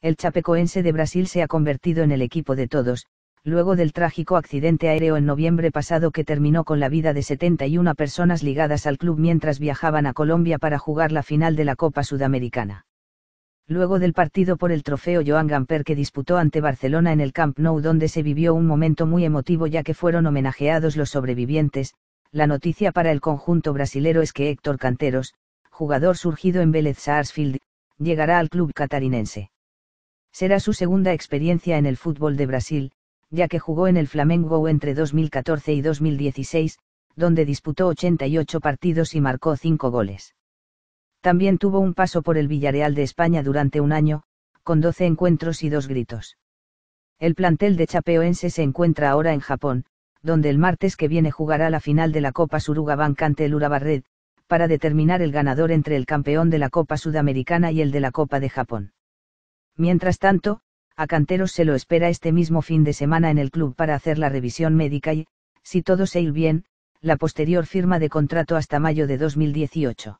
el Chapecoense de Brasil se ha convertido en el equipo de todos, luego del trágico accidente aéreo en noviembre pasado que terminó con la vida de 71 personas ligadas al club mientras viajaban a Colombia para jugar la final de la Copa Sudamericana. Luego del partido por el trofeo Joan Gamper que disputó ante Barcelona en el Camp Nou donde se vivió un momento muy emotivo ya que fueron homenajeados los sobrevivientes, la noticia para el conjunto brasilero es que Héctor Canteros, jugador surgido en Vélez Sarsfield, llegará al club catarinense será su segunda experiencia en el fútbol de Brasil, ya que jugó en el Flamengo entre 2014 y 2016, donde disputó 88 partidos y marcó 5 goles. También tuvo un paso por el Villarreal de España durante un año, con 12 encuentros y 2 gritos. El plantel de Chapeoense se encuentra ahora en Japón, donde el martes que viene jugará la final de la Copa Suruga Bank ante el Urabarred, para determinar el ganador entre el campeón de la Copa Sudamericana y el de la Copa de Japón. Mientras tanto, a Canteros se lo espera este mismo fin de semana en el club para hacer la revisión médica y, si todo se ir bien, la posterior firma de contrato hasta mayo de 2018.